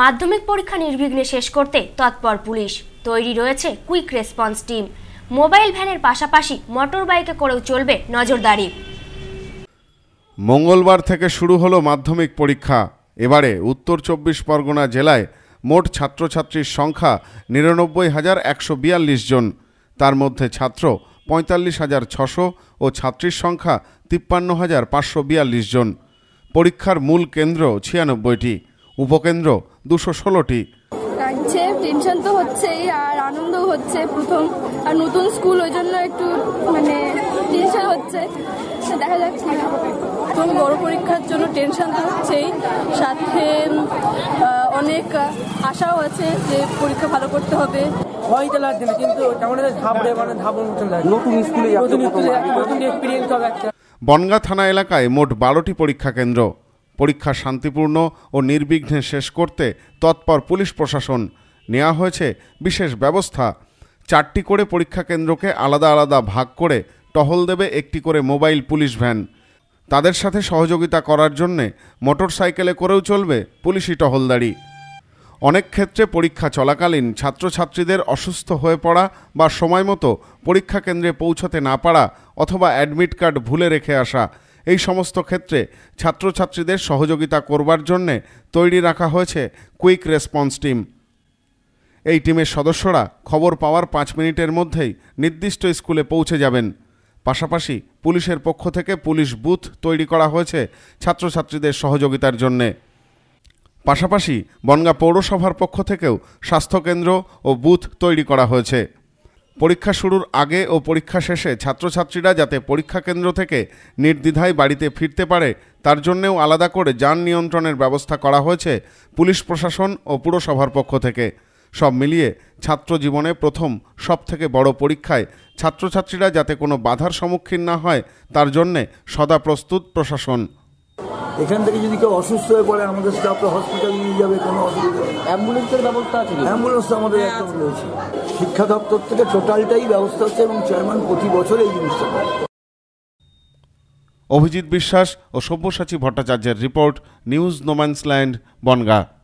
মাধ্যমিক পরীক্ষা নির্বিঘ্নে শেষ করতে তৎপর পুলিশ তৈরি রয়েছে কুইক রেসপন্স টিম মোবাইল ভ্যানের পাশাপাশি মোটর বাইকে করেও চলবে নজরদারি মঙ্গলবার থেকে শুরু হলো মাধ্যমিক পরীক্ষা এবারে উত্তর চব্বিশ পরগনা জেলায় মোট ছাত্রছাত্রীর সংখ্যা নিরানব্বই হাজার একশো বিয়াল্লিশ জন তার মধ্যে ছাত্র পঁয়তাল্লিশ হাজার ছশো ও ছাত্রীর সংখ্যা তিপ্পান্ন হাজার পাঁচশো বিয়াল্লিশ জন পরীক্ষার মূল কেন্দ্র ছিয়ানব্বইটি উপকেন্দ্র দুশো ষোলোটি লাগছে টেনশন তো হচ্ছেই আর আনন্দ হচ্ছে প্রথম আর নতুন স্কুল ওই জন্য একটু মানে টেনশন হচ্ছে দেখা যাচ্ছে প্রথম বড় পরীক্ষার জন্য টেনশন তো হচ্ছেই সাথে অনেক আশাও আছে যে পরীক্ষা ভালো করতে হবে ভয় লাগছে না কিন্তু তেমন ধাপড়ে মানে ধাপড় মতন নতুন স্কুলে নতুন স্কুলে নতুন এক্সপিরিয়েন্স হবে একটা বনগা থানা এলাকায় মোট বারোটি পরীক্ষা কেন্দ্র পরীক্ষা শান্তিপূর্ণ ও নির্বিঘ্নে শেষ করতে তৎপর পুলিশ প্রশাসন নেওয়া হয়েছে বিশেষ ব্যবস্থা চারটি করে পরীক্ষা কেন্দ্রকে আলাদা আলাদা ভাগ করে টহল দেবে একটি করে মোবাইল পুলিশ ভ্যান তাদের সাথে সহযোগিতা করার জন্যে মোটর সাইকেলে করেও চলবে পুলিশি টহলদারি অনেক ক্ষেত্রে পরীক্ষা চলাকালীন ছাত্রছাত্রীদের অসুস্থ হয়ে পড়া বা মতো পরীক্ষা কেন্দ্রে পৌঁছতে না পারা অথবা অ্যাডমিট কার্ড ভুলে রেখে আসা এই সমস্ত ক্ষেত্রে ছাত্রছাত্রীদের সহযোগিতা করবার জন্যে তৈরি রাখা হয়েছে কুইক রেসপন্স টিম এই টিমের সদস্যরা খবর পাওয়ার পাঁচ মিনিটের মধ্যেই নির্দিষ্ট স্কুলে পৌঁছে যাবেন পাশাপাশি পুলিশের পক্ষ থেকে পুলিশ বুথ তৈরি করা হয়েছে ছাত্রছাত্রীদের সহযোগিতার জন্যে পাশাপাশি বনগা পৌরসভার পক্ষ থেকেও স্বাস্থ্যকেন্দ্র ও বুথ তৈরি করা হয়েছে পরীক্ষা শুরুর আগে ও পরীক্ষা শেষে ছাত্রছাত্রীরা যাতে পরীক্ষা কেন্দ্র থেকে নির্দ্বিধায় বাড়িতে ফিরতে পারে তার জন্যেও আলাদা করে যান নিয়ন্ত্রণের ব্যবস্থা করা হয়েছে পুলিশ প্রশাসন ও পুরসভার পক্ষ থেকে সব মিলিয়ে ছাত্র জীবনে প্রথম সবথেকে বড় পরীক্ষায় ছাত্রছাত্রীরা যাতে কোনো বাধার সম্মুখীন না হয় তার জন্যে সদা প্রস্তুত প্রশাসন এখান থেকে যদি কেউ অসুস্থ হয়ে পড়ে আমাদের স্টাফরা হসপিটাল নিয়ে যাবে কোনো অসুবিধা অ্যাম্বুলেন্সের ব্যবস্থা আছে অ্যাম্বুলেন্স আমাদের হ্যাঁ, একদম রয়েছে শিক্ষা দপ্তর থেকে টোটালটাই ব্যবস্থা হচ্ছে এবং চেয়ারম্যান প্রতি বছর এই জিনিসটা অভিজিৎ বিশ্বাস ও সব্যসাচী ভট্টাচার্যের রিপোর্ট নিউজ নোম্যান্সল্যান্ড বনগা